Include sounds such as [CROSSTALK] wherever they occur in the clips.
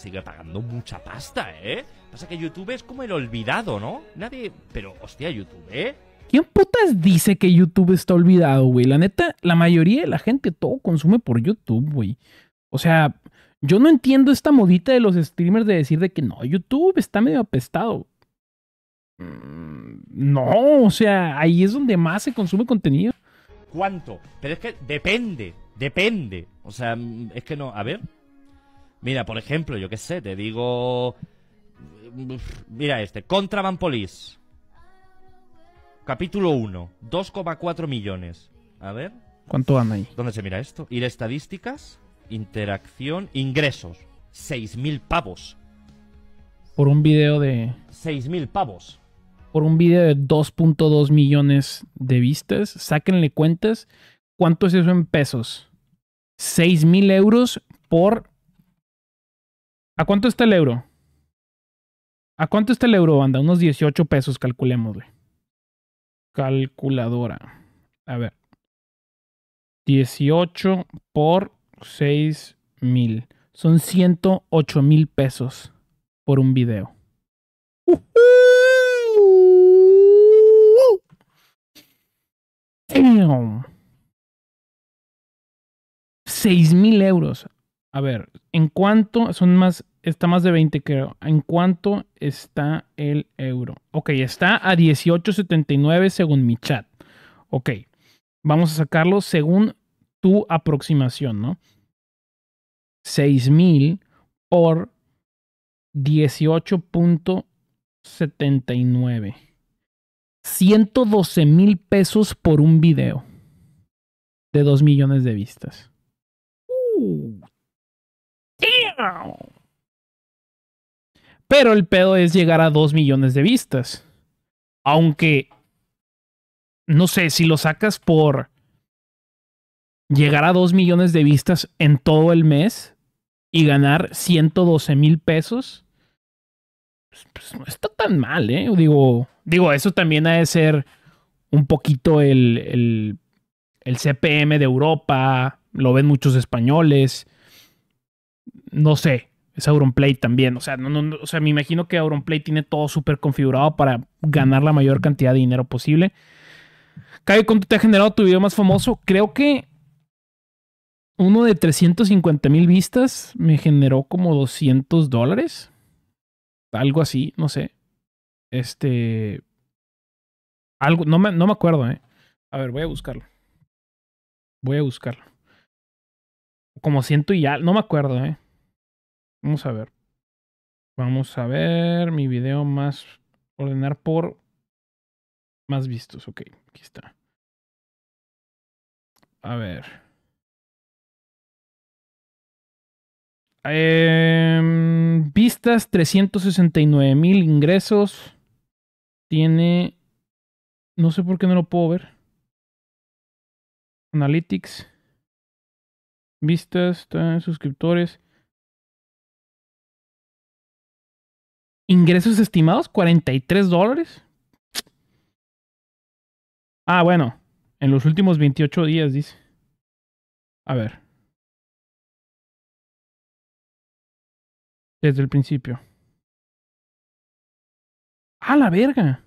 sigue pagando mucha pasta, ¿eh? Pasa que YouTube es como el olvidado, ¿no? Nadie. Pero, hostia, YouTube, ¿eh? ¿Quién putas dice que YouTube está olvidado, güey? La neta, la mayoría de la gente todo consume por YouTube, güey. O sea, yo no entiendo esta modita de los streamers de decir de que no, YouTube está medio apestado. Mm, no, o sea, ahí es donde más se consume contenido. ¿Cuánto? Pero es que depende, depende. O sea, mm, es que no, a ver. Mira, por ejemplo, yo qué sé, te digo... Mm, mira este, Contraband Police. Capítulo 1, 2,4 millones. A ver. ¿Cuánto van ahí? ¿Dónde se mira esto? Ir a estadísticas, interacción, ingresos. 6.000 pavos. Por un video de... 6.000 pavos. Por un video de 2.2 millones de vistas. Sáquenle cuentas. ¿Cuánto es eso en pesos? 6.000 euros por ¿A cuánto está el euro? ¿A cuánto está el euro, banda? Unos 18 pesos, calculemos, Calculadora. A ver. 18 por 6 mil. Son 108 mil pesos por un video. Uh Damn. 6 mil euros. A ver, ¿en cuánto son más está más de 20, creo. ¿En cuánto está el euro? Ok, está a 18.79 según mi chat. Ok, vamos a sacarlo según tu aproximación, ¿no? 6.000 por 18.79. 112.000 pesos por un video de 2 millones de vistas. Uh, damn. Pero el pedo es llegar a 2 millones de vistas. Aunque, no sé, si lo sacas por llegar a 2 millones de vistas en todo el mes y ganar 112 mil pesos, pues, pues, no está tan mal, ¿eh? Digo, digo, eso también ha de ser un poquito el, el, el CPM de Europa, lo ven muchos españoles, no sé, es Auronplay también. O sea, o sea, me imagino que Auronplay tiene todo súper configurado para ganar la mayor cantidad de dinero posible. Kai, ¿cuánto te ha generado tu video más famoso? Creo que uno de 350 mil vistas me generó como 200 dólares. Algo así, no sé. Este. Algo, no me, no me acuerdo, ¿eh? A ver, voy a buscarlo. Voy a buscarlo. Como ciento y ya, no me acuerdo, ¿eh? Vamos a ver. Vamos a ver mi video más ordenar por más vistos. Ok, aquí está. A ver. Em, vistas 369 mil ingresos. Tiene. No sé por qué no lo puedo ver. Analytics. Vistas, suscriptores. Ingresos estimados, 43 dólares. Ah, bueno. En los últimos 28 días, dice. A ver. Desde el principio. ¡A ah, la verga!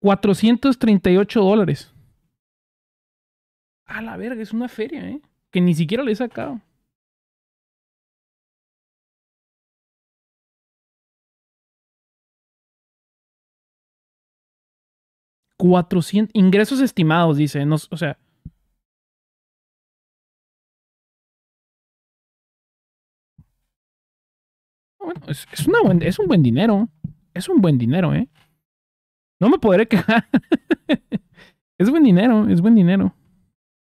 438 dólares. ¡A ah, la verga! Es una feria, ¿eh? Que ni siquiera le he sacado. 400 ingresos estimados, dice. No, o sea. es, es un buen dinero. Es un buen dinero, ¿eh? No me podré quejar. [LAUGHS] es buen dinero, es buen dinero.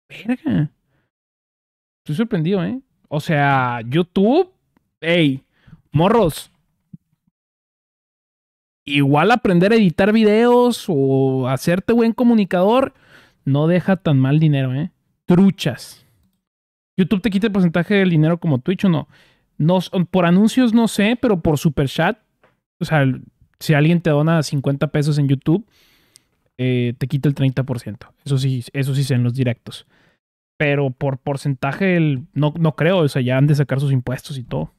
Verga. Estoy sorprendido, ¿eh? O sea, YouTube. Ey, morros igual aprender a editar videos o hacerte buen comunicador no deja tan mal dinero, ¿eh? Truchas. YouTube te quita el porcentaje del dinero como Twitch o no. no por anuncios no sé, pero por super chat, o sea, si alguien te dona 50 pesos en YouTube, eh, te quita el 30%. Eso sí, eso sí sé en los directos. Pero por porcentaje, no, no creo, o sea, ya han de sacar sus impuestos y todo.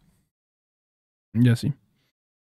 Ya sí.